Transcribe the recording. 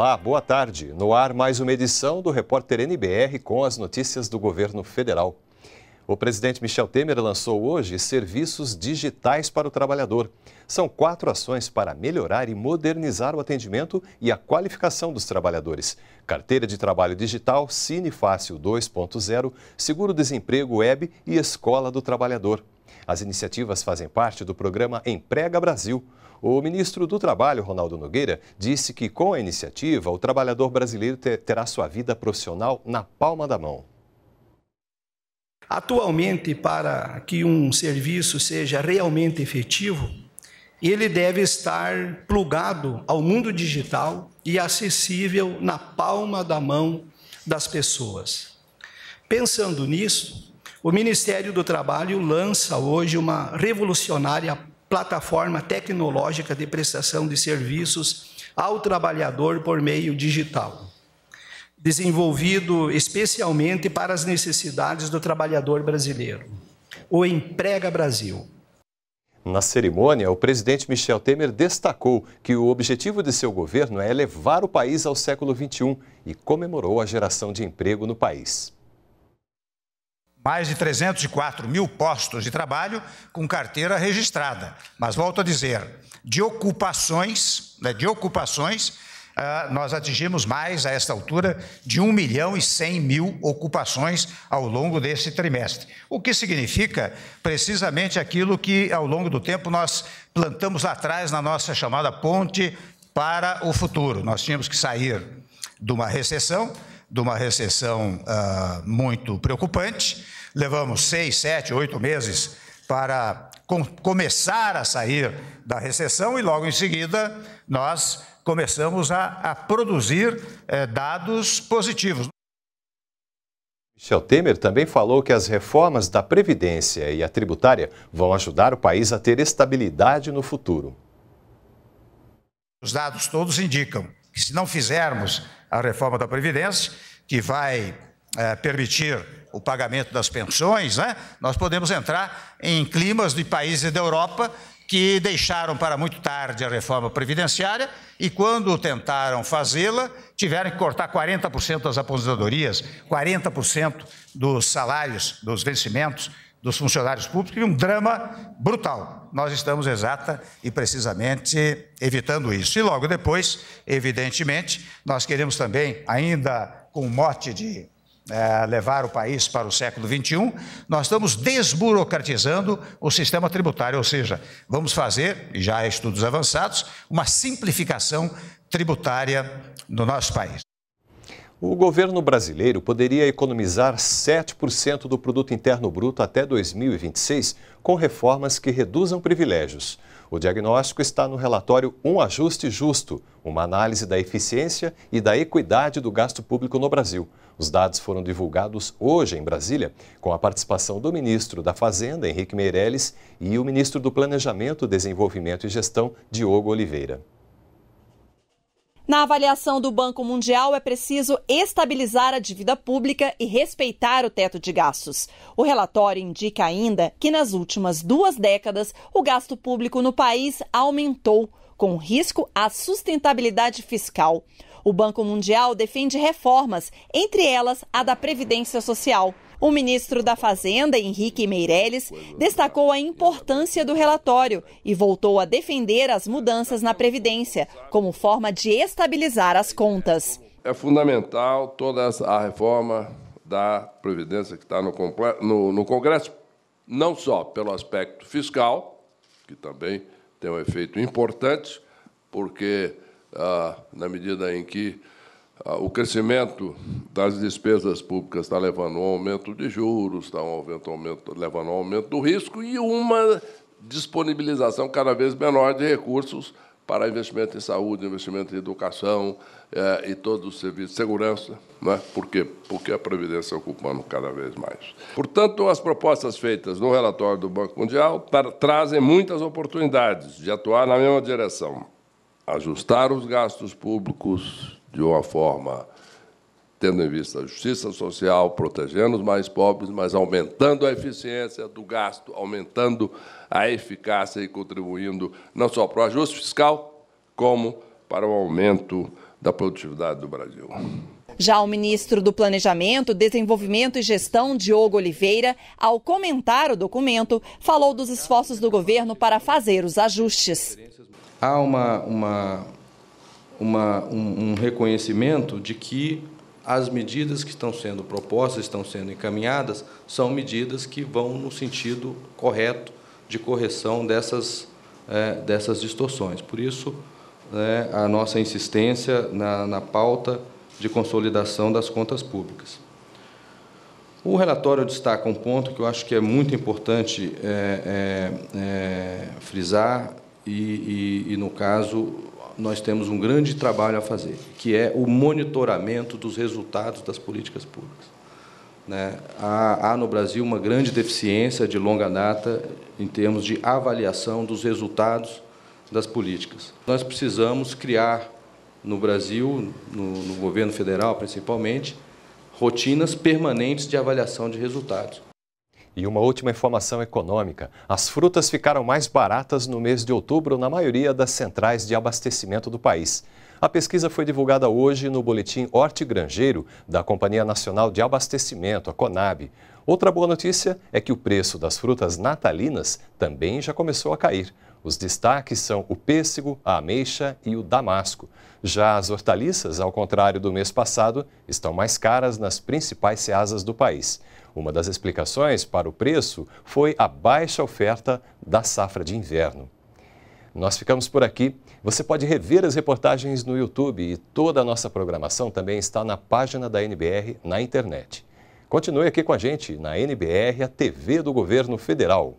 Olá, boa tarde. No ar, mais uma edição do Repórter NBR com as notícias do governo federal. O presidente Michel Temer lançou hoje serviços digitais para o trabalhador. São quatro ações para melhorar e modernizar o atendimento e a qualificação dos trabalhadores: carteira de trabalho digital, Cine Fácil 2.0, seguro-desemprego web e escola do trabalhador. As iniciativas fazem parte do programa Emprega Brasil o ministro do Trabalho, Ronaldo Nogueira, disse que com a iniciativa, o trabalhador brasileiro terá sua vida profissional na palma da mão. Atualmente, para que um serviço seja realmente efetivo, ele deve estar plugado ao mundo digital e acessível na palma da mão das pessoas. Pensando nisso, o Ministério do Trabalho lança hoje uma revolucionária plataforma tecnológica de prestação de serviços ao trabalhador por meio digital, desenvolvido especialmente para as necessidades do trabalhador brasileiro, o Emprega Brasil. Na cerimônia, o presidente Michel Temer destacou que o objetivo de seu governo é levar o país ao século XXI e comemorou a geração de emprego no país mais de 304 mil postos de trabalho com carteira registrada. Mas volto a dizer, de ocupações, né, de ocupações, Uh, nós atingimos mais, a esta altura, de 1 milhão e 100 mil ocupações ao longo desse trimestre. O que significa precisamente aquilo que, ao longo do tempo, nós plantamos lá atrás na nossa chamada ponte para o futuro. Nós tínhamos que sair de uma recessão de uma recessão ah, muito preocupante. Levamos seis, sete, oito meses para com, começar a sair da recessão e logo em seguida nós começamos a, a produzir eh, dados positivos. Michel Temer também falou que as reformas da Previdência e a tributária vão ajudar o país a ter estabilidade no futuro. Os dados todos indicam que se não fizermos a reforma da Previdência, que vai é, permitir o pagamento das pensões, né, nós podemos entrar em climas de países da Europa que deixaram para muito tarde a reforma previdenciária e, quando tentaram fazê-la, tiveram que cortar 40% das aposentadorias, 40% dos salários, dos vencimentos dos funcionários públicos, um drama brutal. Nós estamos exata e precisamente evitando isso. E logo depois, evidentemente, nós queremos também, ainda com o mote de é, levar o país para o século XXI, nós estamos desburocratizando o sistema tributário, ou seja, vamos fazer, e já há estudos avançados, uma simplificação tributária no nosso país. O governo brasileiro poderia economizar 7% do produto interno bruto até 2026 com reformas que reduzam privilégios. O diagnóstico está no relatório Um Ajuste Justo, uma análise da eficiência e da equidade do gasto público no Brasil. Os dados foram divulgados hoje em Brasília, com a participação do ministro da Fazenda, Henrique Meirelles, e o ministro do Planejamento, Desenvolvimento e Gestão, Diogo Oliveira. Na avaliação do Banco Mundial, é preciso estabilizar a dívida pública e respeitar o teto de gastos. O relatório indica ainda que, nas últimas duas décadas, o gasto público no país aumentou, com risco à sustentabilidade fiscal. O Banco Mundial defende reformas, entre elas a da Previdência Social. O ministro da Fazenda, Henrique Meirelles, destacou a importância do relatório e voltou a defender as mudanças na Previdência como forma de estabilizar as contas. É fundamental toda a reforma da Previdência que está no, no, no Congresso, não só pelo aspecto fiscal, que também tem um efeito importante, porque ah, na medida em que ah, o crescimento das despesas públicas está levando ao aumento de juros, está aumento, aumento, levando ao aumento do risco e uma disponibilização cada vez menor de recursos para investimento em saúde, investimento em educação eh, e todos os serviços de segurança. Né? Por quê? Porque a Previdência ocupando cada vez mais. Portanto, as propostas feitas no relatório do Banco Mundial trazem muitas oportunidades de atuar na mesma direção ajustar os gastos públicos de uma forma tendo em vista a justiça social, protegendo os mais pobres, mas aumentando a eficiência do gasto, aumentando a eficácia e contribuindo não só para o ajuste fiscal, como para o aumento da produtividade do Brasil. Já o ministro do Planejamento, Desenvolvimento e Gestão, Diogo Oliveira, ao comentar o documento, falou dos esforços do governo para fazer os ajustes há uma, uma, uma um, um reconhecimento de que as medidas que estão sendo propostas, estão sendo encaminhadas, são medidas que vão no sentido correto de correção dessas, é, dessas distorções. Por isso, é a nossa insistência na, na pauta de consolidação das contas públicas. O relatório destaca um ponto que eu acho que é muito importante é, é, é frisar, e, e, e, no caso, nós temos um grande trabalho a fazer, que é o monitoramento dos resultados das políticas públicas. Né? Há, há no Brasil uma grande deficiência de longa data em termos de avaliação dos resultados das políticas. Nós precisamos criar no Brasil, no, no governo federal principalmente, rotinas permanentes de avaliação de resultados e uma última informação econômica: as frutas ficaram mais baratas no mês de outubro na maioria das centrais de abastecimento do país. A pesquisa foi divulgada hoje no boletim Grangeiro da Companhia Nacional de Abastecimento, a Conab. Outra boa notícia é que o preço das frutas natalinas também já começou a cair. Os destaques são o pêssego, a ameixa e o damasco. Já as hortaliças, ao contrário do mês passado, estão mais caras nas principais ceasas do país. Uma das explicações para o preço foi a baixa oferta da safra de inverno. Nós ficamos por aqui. Você pode rever as reportagens no YouTube e toda a nossa programação também está na página da NBR na internet. Continue aqui com a gente na NBR, a TV do Governo Federal.